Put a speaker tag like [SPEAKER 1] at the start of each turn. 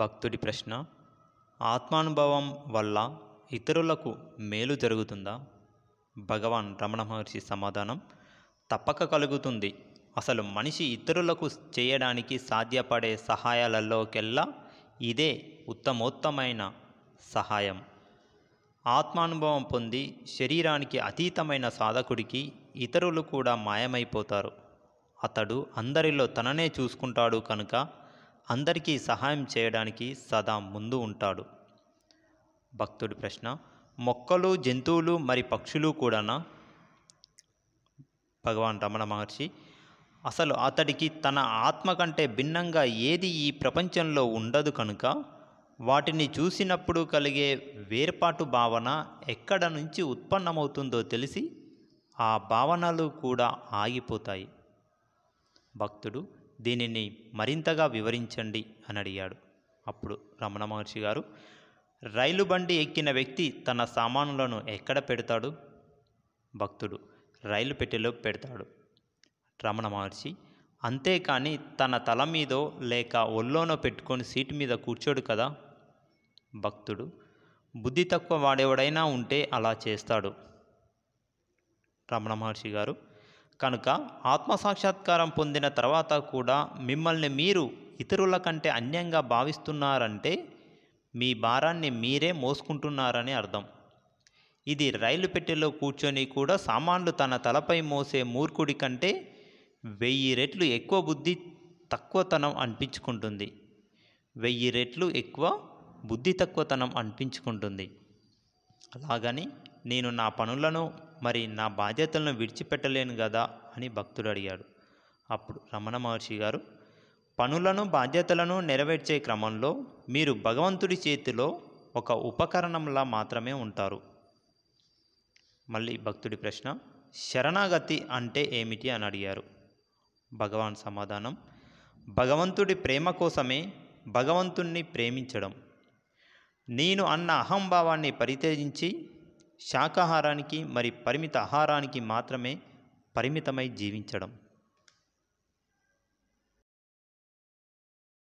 [SPEAKER 1] భక్తుడి ప్రశ్న ఆత్మానుభవం వల్ల ఇతరులకు మేలు జరుగుతుందా భగవాన్ రమణ మహర్షి సమాధానం తప్పక కలుగుతుంది అసలు మనిషి ఇతరులకు చేయడానికి సాధ్యపడే సహాయాలలోకెల్లా ఇదే ఉత్తమోత్తమైన సహాయం ఆత్మానుభవం పొంది శరీరానికి అతీతమైన సాధకుడికి ఇతరులు కూడా మాయమైపోతారు అతడు అందరిలో తననే చూసుకుంటాడు కనుక అందరికీ సహాయం చేయడానికి సదా ముందు ఉంటాడు భక్తుడి ప్రశ్న మొక్కలు జంతువులు మరి పక్షులు కూడానా భగవాన్ రమణ మహర్షి అసలు అతడికి తన ఆత్మ కంటే భిన్నంగా ఏది ఈ ప్రపంచంలో ఉండదు కనుక వాటిని చూసినప్పుడు కలిగే వేర్పాటు భావన ఎక్కడ నుంచి ఉత్పన్నమవుతుందో తెలిసి ఆ భావనలు కూడా ఆగిపోతాయి భక్తుడు దీనిని మరింతగా వివరించండి అని అడిగాడు అప్పుడు రమణ మహర్షి గారు రైలు బండి ఎక్కిన వ్యక్తి తన సామానులను ఎక్కడ పెడతాడు భక్తుడు రైలు పెట్టెలో పెడతాడు రమణ మహర్షి అంతేకాని తన తల మీదో లేక ఒళ్ళోనో పెట్టుకొని సీటు మీద కూర్చోడు కదా భక్తుడు బుద్ధి తక్కువ వాడేవాడైనా ఉంటే అలా చేస్తాడు రమణ మహర్షి గారు కనుక ఆత్మ సాక్షాత్కారం పొందిన తర్వాత కూడా మిమ్మల్ని మీరు ఇతరుల కంటే అన్యంగా భావిస్తున్నారంటే మీ భారాన్ని మీరే మోసుకుంటున్నారని అర్థం ఇది రైలు పెట్టెలో కూర్చొని కూడా సామాన్లు తన తలపై మోసే మూర్ఖుడి కంటే వెయ్యి రెట్లు ఎక్కువ బుద్ధి తక్కువతనం అనిపించుకుంటుంది వెయ్యి రెట్లు ఎక్కువ బుద్ధి తక్కువతనం అనిపించుకుంటుంది అలాగని నేను నా పనులను మరి నా బాధ్యతలను విడిచిపెట్టలేను కదా అని భక్తుడు అడిగాడు అప్పుడు రమణ మహర్షి గారు పనులను బాధ్యతలను నెరవేర్చే క్రమంలో మీరు భగవంతుడి చేతిలో ఒక ఉపకరణంలా మాత్రమే ఉంటారు మళ్ళీ భక్తుడి ప్రశ్న శరణాగతి అంటే ఏమిటి అని అడిగారు భగవాన్ సమాధానం భగవంతుడి ప్రేమ కోసమే భగవంతుణ్ణి ప్రేమించడం నేను అన్న అహంభావాన్ని పరిత్యజించి శాకాహారానికి మరి పరిమిత ఆహారానికి మాత్రమే పరిమితమై జీవించడం